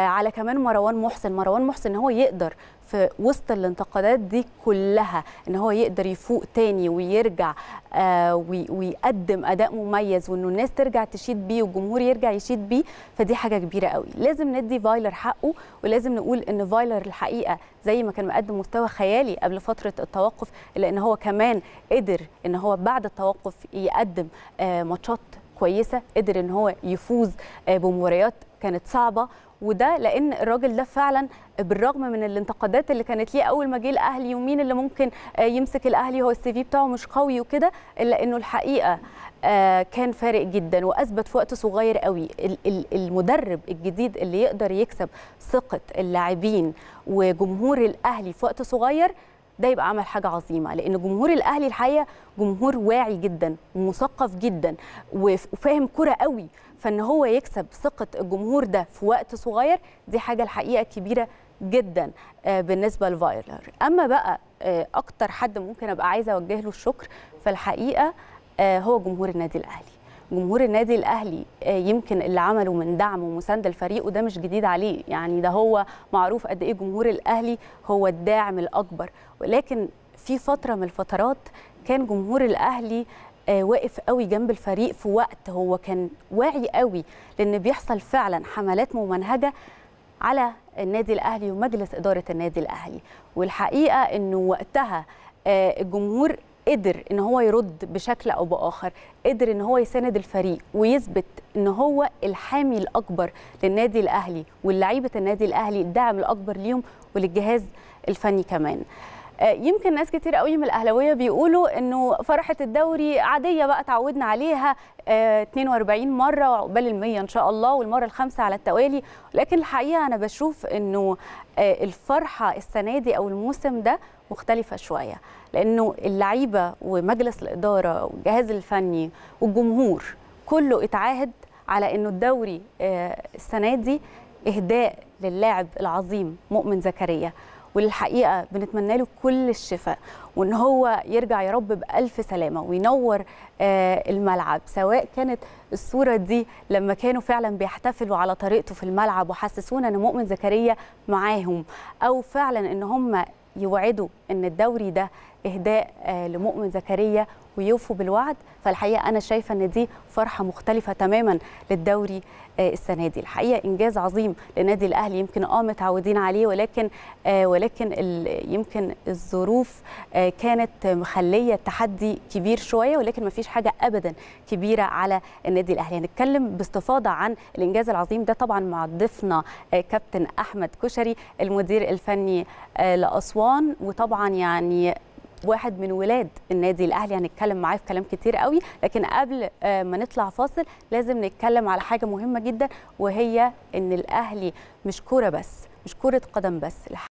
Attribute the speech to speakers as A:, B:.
A: آه، على كمان مروان محسن مروان محسن ان هو يقدر في وسط الانتقادات دي كلها ان هو يقدر يفوق تاني ويرجع آه، ويقدم اداء مميز وانه الناس ترجع تشيد بيه والجمهور يرجع يشيد بيه فدي حاجه كبيره قوي لازم ندي فايلر حقه ولازم نقول ان فايلر الحقيقه زي ما كان مقدم مستوى خيالي قبل فتره التوقف لان هو كمان قدر ان هو بعد التوقف يقدم آه، ماتشات كويسه قدر ان هو يفوز آه، بمباريات كانت صعبه وده لان الراجل ده فعلا بالرغم من الانتقادات اللي كانت ليه اول ما جه الاهلي ومين اللي ممكن آه، يمسك الاهلي هو السي في بتاعه مش قوي وكده الا انه الحقيقه آه، كان فارق جدا واثبت في وقت صغير قوي المدرب الجديد اللي يقدر يكسب ثقه اللاعبين وجمهور الاهلي في وقت صغير ده يبقى عمل حاجه عظيمه لان جمهور الاهلي الحقيقه جمهور واعي جدا ومثقف جدا وفاهم كره قوي فان هو يكسب ثقه الجمهور ده في وقت صغير دي حاجه الحقيقه كبيره جدا آه، بالنسبه لفايلر اما بقى آه، اكتر حد ممكن ابقى عايزه اوجه له الشكر فالحقيقه آه، هو جمهور النادي الاهلي جمهور النادي الاهلي آه، يمكن اللي عمله من دعم ومسانده الفريق وده مش جديد عليه يعني ده هو معروف قد ايه جمهور الاهلي هو الداعم الاكبر ولكن في فتره من الفترات كان جمهور الاهلي آه، واقف قوي جنب الفريق في وقت هو كان واعي قوي لان بيحصل فعلا حملات ممنهجه على النادي الاهلي ومجلس اداره النادي الاهلي والحقيقه انه وقتها آه، الجمهور قدر ان هو يرد بشكل او باخر قدر ان هو يساند الفريق ويثبت ان هو الحامي الاكبر للنادي الاهلي ولعيبه النادي الاهلي الدعم الاكبر ليهم وللجهاز الفني كمان آه، يمكن ناس كتير قوي من الاهلاويه بيقولوا انه فرحه الدوري عاديه بقى اتعودنا عليها 42 آه، مره وعقبال ال 100 ان شاء الله والمره الخامسه على التوالي لكن الحقيقه انا بشوف انه آه، الفرحه السنه دي او الموسم ده مختلفه شويه لانه اللعيبه ومجلس الاداره والجهاز الفني والجمهور كله اتعاهد على انه الدوري السنه دي اهداء للاعب العظيم مؤمن زكريا والحقيقه بنتمنى له كل الشفاء وان هو يرجع يا رب بالف سلامه وينور آه، الملعب سواء كانت الصوره دي لما كانوا فعلا بيحتفلوا على طريقته في الملعب وحسسونا ان مؤمن زكريا معاهم او فعلا ان هم يوعدوا ان الدوري ده اهداء آه، لمؤمن زكريا ويوفوا بالوعد فالحقيقه انا شايفه ان دي فرحه مختلفه تماما للدوري آه، السنه دي الحقيقه انجاز عظيم لنادي الاهلي يمكن اه متعودين عليه ولكن آه، ولكن يمكن الظروف كانت مخليه التحدي كبير شويه ولكن ما فيش حاجه ابدا كبيره على النادي الاهلي هنتكلم يعني باستفاضه عن الانجاز العظيم ده طبعا مع ضيفنا كابتن احمد كشري المدير الفني لاسوان وطبعا طبعا يعني واحد من ولاد النادي الاهلي هنتكلم معاه في كلام كتير قوي لكن قبل آه، ما نطلع فاصل لازم نتكلم على حاجه مهمه جدا وهي ان الاهلي مش كوره بس مش كره قدم بس